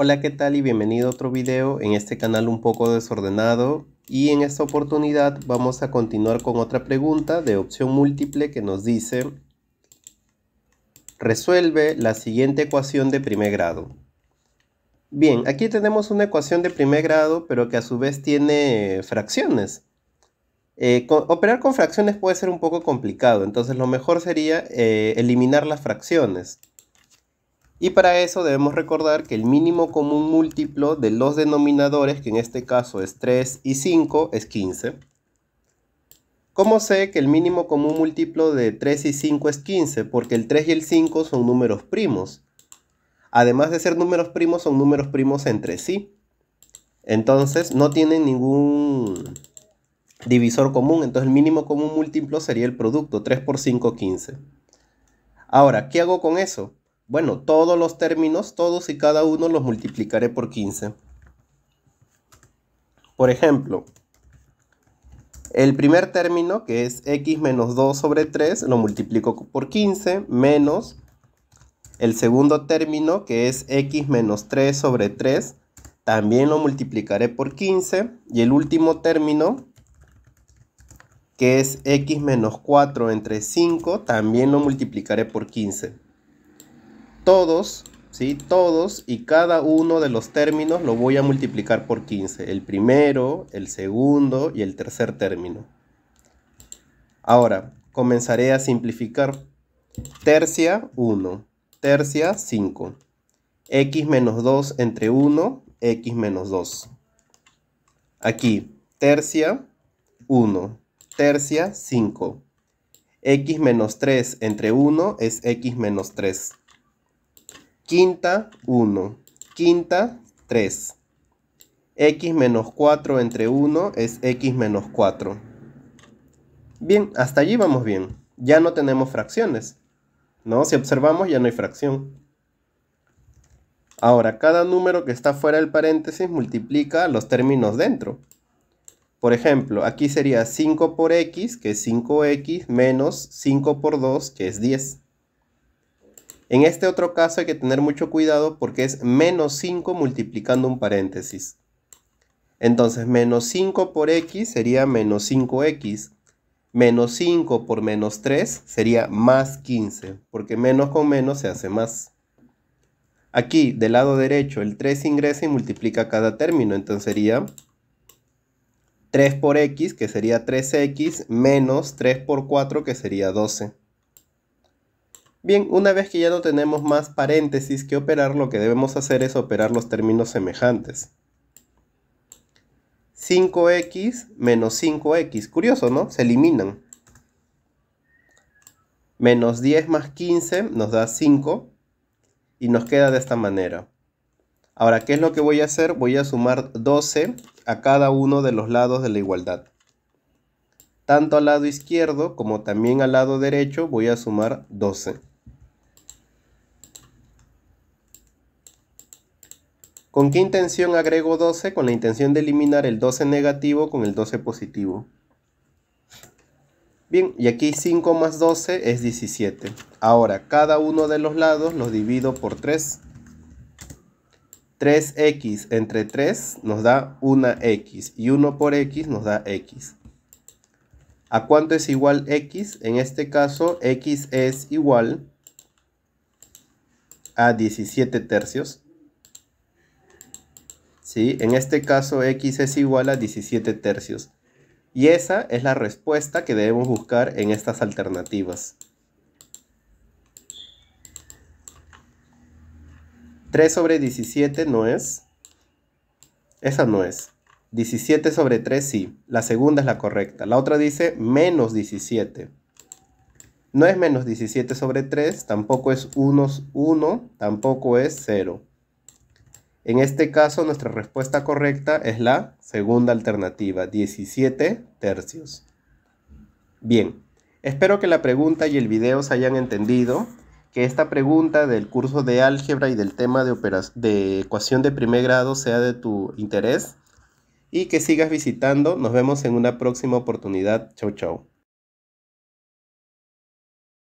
Hola qué tal y bienvenido a otro video en este canal un poco desordenado y en esta oportunidad vamos a continuar con otra pregunta de opción múltiple que nos dice Resuelve la siguiente ecuación de primer grado. Bien, aquí tenemos una ecuación de primer grado pero que a su vez tiene fracciones. Eh, operar con fracciones puede ser un poco complicado, entonces lo mejor sería eh, eliminar las fracciones. Y para eso debemos recordar que el mínimo común múltiplo de los denominadores, que en este caso es 3 y 5, es 15. ¿Cómo sé que el mínimo común múltiplo de 3 y 5 es 15? Porque el 3 y el 5 son números primos. Además de ser números primos, son números primos entre sí. Entonces no tienen ningún divisor común. Entonces el mínimo común múltiplo sería el producto, 3 por 5, 15. Ahora, ¿qué hago con eso? Bueno, todos los términos, todos y cada uno los multiplicaré por 15. Por ejemplo, el primer término, que es x menos 2 sobre 3, lo multiplico por 15, menos el segundo término, que es x menos 3 sobre 3, también lo multiplicaré por 15. Y el último término, que es x menos 4 entre 5, también lo multiplicaré por 15 todos, ¿sí? Todos y cada uno de los términos lo voy a multiplicar por 15. El primero, el segundo y el tercer término. Ahora, comenzaré a simplificar. Tercia 1, tercia 5. X menos 2 entre 1, X menos 2. Aquí, tercia 1, tercia 5. X menos 3 entre 1 es X menos 3. Quinta 1. Quinta 3. X menos 4 entre 1 es X menos 4. Bien, hasta allí vamos bien. Ya no tenemos fracciones. ¿No? Si observamos ya no hay fracción. Ahora, cada número que está fuera del paréntesis multiplica los términos dentro. Por ejemplo, aquí sería 5 por x, que es 5x, menos 5 por 2, que es 10. En este otro caso hay que tener mucho cuidado porque es menos 5 multiplicando un paréntesis. Entonces menos 5 por x sería menos 5x. Menos 5 por menos 3 sería más 15, porque menos con menos se hace más. Aquí, del lado derecho, el 3 ingresa y multiplica cada término, entonces sería 3 por x, que sería 3x, menos 3 por 4, que sería 12. Bien, una vez que ya no tenemos más paréntesis que operar, lo que debemos hacer es operar los términos semejantes. 5x menos 5x. Curioso, ¿no? Se eliminan. Menos 10 más 15 nos da 5 y nos queda de esta manera. Ahora, ¿qué es lo que voy a hacer? Voy a sumar 12 a cada uno de los lados de la igualdad. Tanto al lado izquierdo como también al lado derecho voy a sumar 12. ¿Con qué intención agrego 12? Con la intención de eliminar el 12 negativo con el 12 positivo. Bien, y aquí 5 más 12 es 17. Ahora, cada uno de los lados los divido por 3. 3x entre 3 nos da 1x y 1 por x nos da x. ¿A cuánto es igual x? En este caso, x es igual a 17 tercios. En este caso x es igual a 17 tercios. Y esa es la respuesta que debemos buscar en estas alternativas. 3 sobre 17 no es. Esa no es. 17 sobre 3 sí. La segunda es la correcta. La otra dice menos 17. No es menos 17 sobre 3, tampoco es 1, 1, tampoco es 0. En este caso, nuestra respuesta correcta es la segunda alternativa, 17 tercios. Bien, espero que la pregunta y el video se hayan entendido, que esta pregunta del curso de álgebra y del tema de, de ecuación de primer grado sea de tu interés y que sigas visitando. Nos vemos en una próxima oportunidad. Chau, chau.